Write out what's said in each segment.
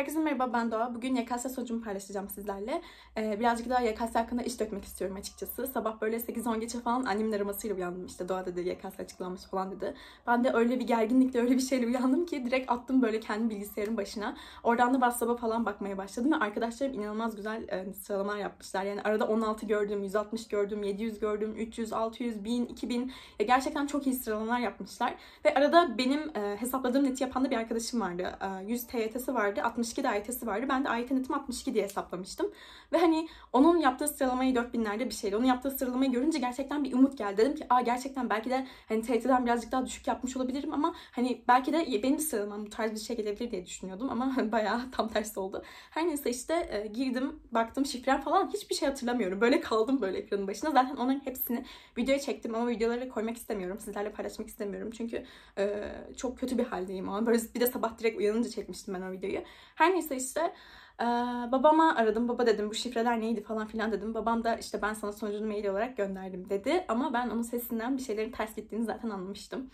Herkese merhaba ben Doğa. Bugün YKS sonucumu paylaşacağım sizlerle. Ee, birazcık daha YKS hakkında iş dökmek istiyorum açıkçası. Sabah böyle 8-10 geçe falan annemin aramasıyla uyandım. İşte Doğa dedi YKS açıklanmış falan dedi. Ben de öyle bir gerginlikle öyle bir şeyle uyandım ki direkt attım böyle kendi bilgisayarın başına. Oradan da WhatsApp'a falan bakmaya başladım ve arkadaşlarım inanılmaz güzel e, sıralamalar yapmışlar. Yani arada 16 gördüm, 160 gördüm, 700 gördüm, 300, 600, 1000, 2000. Ya gerçekten çok iyi sıralamalar yapmışlar. Ve arada benim e, hesapladığım neti yapan da bir arkadaşım vardı. E, 100 TYT'si vardı, 60 62 de vardı. Ben de IT netim 62 diye hesaplamıştım. Ve hani onun yaptığı sıralamayı 4000'lerde bir şeydi. Onun yaptığı sıralamayı görünce gerçekten bir umut geldi. Dedim ki aa gerçekten belki de hani TYT'den birazcık daha düşük yapmış olabilirim ama hani belki de benim sıralamam bu tarz bir şey gelebilir diye düşünüyordum ama bayağı tam tersi oldu. Her neyse işte e, girdim, baktım şifrem falan hiçbir şey hatırlamıyorum. Böyle kaldım böyle ekranın başında. Zaten onun hepsini videoya çektim ama videoları koymak istemiyorum. Sizlerle paylaşmak istemiyorum. Çünkü e, çok kötü bir haldeyim ama böyle bir de sabah direkt uyanınca çekmiştim ben o videoyu. Her neyse işte ee, babama aradım. Baba dedim bu şifreler neydi falan filan dedim. Babam da işte ben sana sonucunu mail olarak gönderdim dedi. Ama ben onun sesinden bir şeylerin ters gittiğini zaten anlamıştım.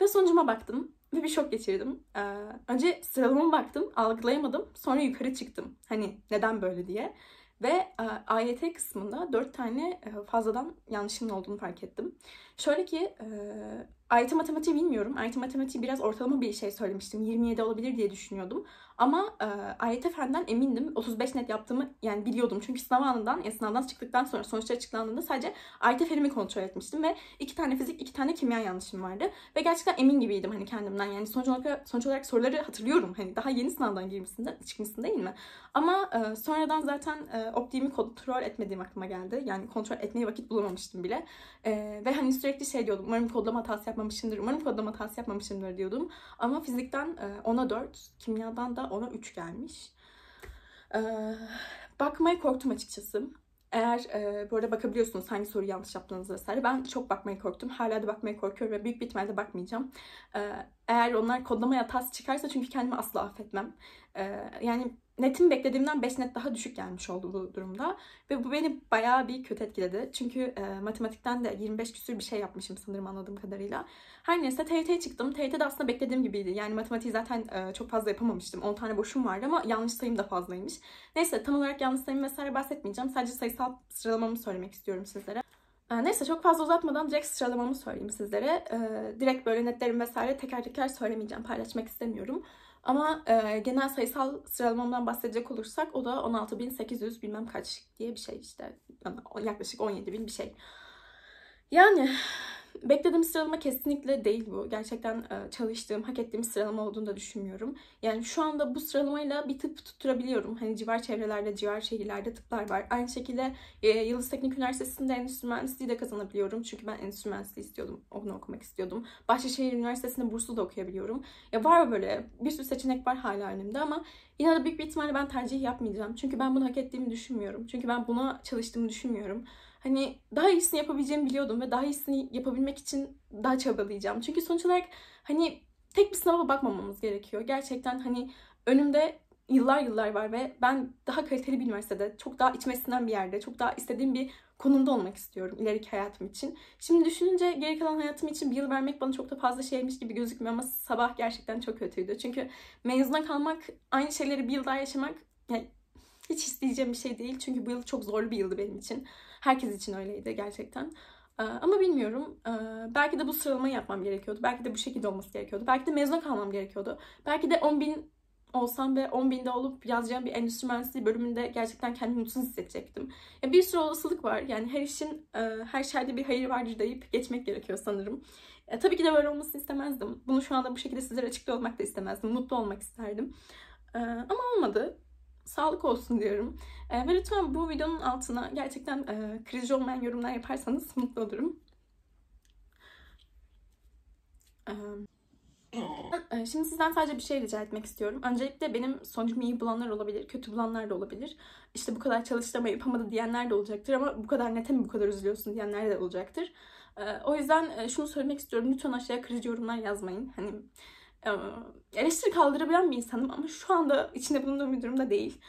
Ve sonucuma baktım ve bir şok geçirdim. Ee, önce sıralama baktım, algılayamadım. Sonra yukarı çıktım. Hani neden böyle diye. Ve e, AYT kısmında dört tane e, fazladan yanlışımın olduğunu fark ettim. Şöyle ki e, IT matematiği bilmiyorum. IT matematiği biraz ortalama bir şey söylemiştim. 27 olabilir diye düşünüyordum. Ama e, IT fenden emindim. 35 net yaptığımı yani biliyordum. Çünkü sınav anından, yani sınavdan çıktıktan sonra sonuçlar açıklandığında sadece IT fenimi kontrol etmiştim. Ve iki tane fizik, iki tane kimya yanlışım vardı. Ve gerçekten emin gibiydim hani kendimden. Yani sonuç olarak, sonuç olarak soruları hatırlıyorum. Hani daha yeni sınavdan girmişsin de, çıkmışsın değil mi? Ama e, sonradan zaten e, optiğimi kontrol etmediğim aklıma geldi. Yani kontrol etmeye vakit bulamamıştım bile. E, ve hani sürekli şey diyordum. Umarım kodlama hatası yapmam yapmamışımdır, umarım kodlama hatası yapmamışımdır diyordum. Ama fizikten 10'a e, 4, kimyadan da 10'a 3 gelmiş. E, bakmaya korktum açıkçası. Eğer e, bu arada bakabiliyorsunuz hangi soruyu yanlış yaptığınız vesaire. Ben çok bakmaya korktum. Hala da bakmaya korkuyorum ve büyük bir ihtimalle bakmayacağım. E, eğer onlar kodlama hatası çıkarsa çünkü kendimi asla affetmem. E, yani netim beklediğimden 5 net daha düşük gelmiş oldu bu durumda. Ve bu beni bayağı bir kötü etkiledi. Çünkü e, matematikten de 25 küsür bir şey yapmışım sanırım anladığım kadarıyla. Her neyse TYT'ye çıktım. TYT'de aslında beklediğim gibiydi. Yani matematiği zaten e, çok fazla yapamamıştım. 10 tane boşum vardı ama yanlış sayım da fazlaymış. Neyse tam olarak yanlış sayım vesaire bahsetmeyeceğim. Sadece sayısal sıralamamı söylemek istiyorum sizlere. E, neyse çok fazla uzatmadan direkt sıralamamı söyleyeyim sizlere. Ee, direkt böyle netlerim vesaire teker teker söylemeyeceğim, paylaşmak istemiyorum. Ama e, genel sayısal sıralamamdan bahsedecek olursak o da 16.800 bilmem kaç diye bir şey işte. Yani yaklaşık 17.000 bir şey. Yani Beklediğim sıralama kesinlikle değil bu. Gerçekten e, çalıştığım, hak ettiğim sıralama olduğunu da düşünmüyorum. Yani şu anda bu sıralamayla bir tıp tutturabiliyorum. Hani civar çevrelerde, civar şehirlerde tıplar var. Aynı şekilde e, Yıldız Teknik Üniversitesi'nde endüstri mühendisliği de kazanabiliyorum. Çünkü ben endüstri mühendisliği istiyordum. Onu okumak istiyordum. Bahçeşehir Üniversitesi'nde burslu da okuyabiliyorum. Ya var böyle bir sürü seçenek var hala önümde ama yine de büyük bir ihtimalle ben tercih yapmayacağım. Çünkü ben bunu hak ettiğimi düşünmüyorum. Çünkü ben buna çalıştığımı düşünmüyorum hani daha iyisini yapabileceğimi biliyordum ve daha iyisini yapabilmek için daha çabalayacağım. Çünkü sonuç olarak hani tek bir sınava bakmamamız gerekiyor. Gerçekten hani önümde yıllar yıllar var ve ben daha kaliteli bir üniversitede, çok daha içmesinden bir yerde, çok daha istediğim bir konumda olmak istiyorum ileriki hayatım için. Şimdi düşününce geri kalan hayatım için bir yıl vermek bana çok da fazla şeymiş gibi gözükmüyor ama sabah gerçekten çok kötüydü. Çünkü mezuna kalmak, aynı şeyleri bir yıl daha yaşamak yani hiç isteyeceğim bir şey değil. Çünkü bu yıl çok zorlu bir yıldı benim için. Herkes için öyleydi gerçekten. Ee, ama bilmiyorum. Ee, belki de bu sıralamayı yapmam gerekiyordu. Belki de bu şekilde olması gerekiyordu. Belki de mezuna kalmam gerekiyordu. Belki de 10 bin olsam ve 10 binde olup yazacağım bir endüstri mühendisliği bölümünde gerçekten kendimi mutsuz hissedecektim. Ya bir sürü olasılık var. Yani her işin, ee, her şeyde bir hayır vardır deyip geçmek gerekiyor sanırım. E, tabii ki de böyle olmasını istemezdim. Bunu şu anda bu şekilde sizlere açıklıyor olmak da istemezdim. Mutlu olmak isterdim. ama olmadı sağlık olsun diyorum. E, ve lütfen bu videonun altına gerçekten e, krizci olmayan yorumlar yaparsanız mutlu olurum. Ee, e, şimdi sizden sadece bir şey rica etmek istiyorum. Öncelikle benim sonucumu iyi bulanlar olabilir, kötü bulanlar da olabilir. İşte bu kadar çalıştı yapamadı diyenler de olacaktır ama bu kadar nete bu kadar üzülüyorsun diyenler de olacaktır. Ee, o yüzden e, şunu söylemek istiyorum. Lütfen aşağıya krizci yorumlar yazmayın. Hani eleştiri kaldırabilen bir insanım ama şu anda içinde bulunduğum bir durumda değil.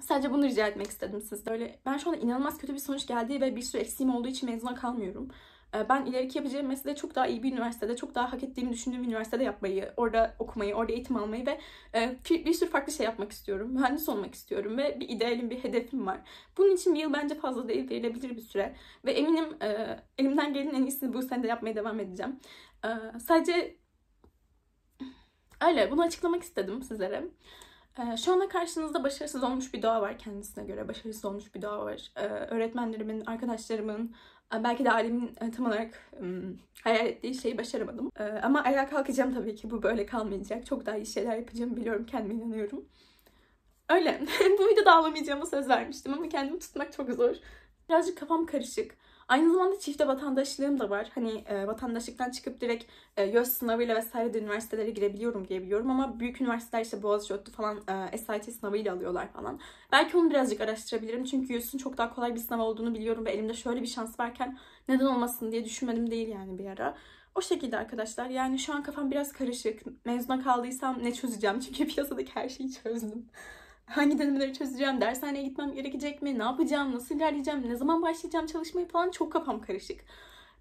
Sadece bunu rica etmek istedim sizde. Öyle, ben şu anda inanılmaz kötü bir sonuç geldiği ve bir sürü eksiğim olduğu için mezuna kalmıyorum. Ee, ben ileriki yapabileceğim mesleği çok daha iyi bir üniversitede, çok daha hak ettiğimi düşündüğüm üniversitede yapmayı, orada okumayı, orada eğitim almayı ve e, bir sürü farklı şey yapmak istiyorum. Mühendis olmak istiyorum ve bir idealim, bir hedefim var. Bunun için bir yıl bence fazla değil, verilebilir bir süre. Ve eminim e, elimden gelen en iyisini bu sene de yapmaya devam edeceğim. Ee, sadece öyle, bunu açıklamak istedim sizlere. Ee, şu anda karşınızda başarısız olmuş bir doğa var kendisine göre. Başarısız olmuş bir doğa var. Ee, öğretmenlerimin, arkadaşlarımın, e, belki de ailemin e, tam olarak hayal ettiği şeyi başaramadım. Ee, ama ayağa kalkacağım tabii ki. Bu böyle kalmayacak. Çok daha iyi şeyler yapacağım biliyorum. Kendime inanıyorum. Öyle. Bu videoda ağlamayacağımı söz vermiştim ama kendimi tutmak çok zor. Birazcık kafam karışık. Aynı zamanda çifte vatandaşlığım da var. Hani e, vatandaşlıktan çıkıp direkt e, YÖS sınavıyla vesaire de üniversitelere girebiliyorum diye biliyorum ama büyük üniversiteler işte Boğaziçi Öttü falan e, SIT sınavıyla alıyorlar falan. Belki onu birazcık araştırabilirim çünkü YÖS'ün çok daha kolay bir sınav olduğunu biliyorum ve elimde şöyle bir şans varken neden olmasın diye düşünmedim değil yani bir ara. O şekilde arkadaşlar yani şu an kafam biraz karışık. Mezuna kaldıysam ne çözeceğim çünkü piyasadaki her şeyi çözdüm hangi dönemleri çözeceğim, dershaneye gitmem gerekecek mi, ne yapacağım, nasıl ilerleyeceğim, ne zaman başlayacağım çalışmayı falan çok kafam karışık.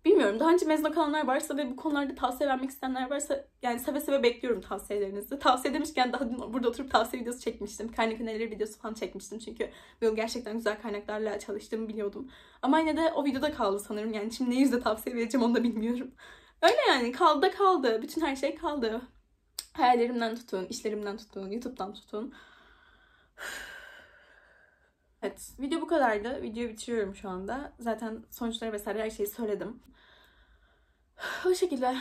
Bilmiyorum daha önce mezun kalanlar varsa ve bu konularda tavsiye vermek isteyenler varsa yani seve seve bekliyorum tavsiyelerinizi. Tavsiye demişken daha dün burada oturup tavsiye videosu çekmiştim. Kaynak önerileri videosu falan çekmiştim çünkü bu yıl gerçekten güzel kaynaklarla çalıştığımı biliyordum. Ama yine de o videoda kaldı sanırım yani şimdi ne yüzde tavsiye vereceğim onu da bilmiyorum. Öyle yani kaldı da kaldı. Bütün her şey kaldı hayallerimden tutun, işlerimden tutun, YouTube'dan tutun. Evet, video bu kadardı. Videoyu bitiriyorum şu anda. Zaten sonuçları vesaire her şeyi söyledim. O şekilde.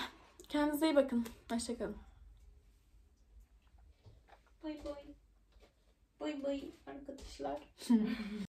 Kendinize iyi bakın. Hoşçakalın. Bay bay. Bay bay arkadaşlar.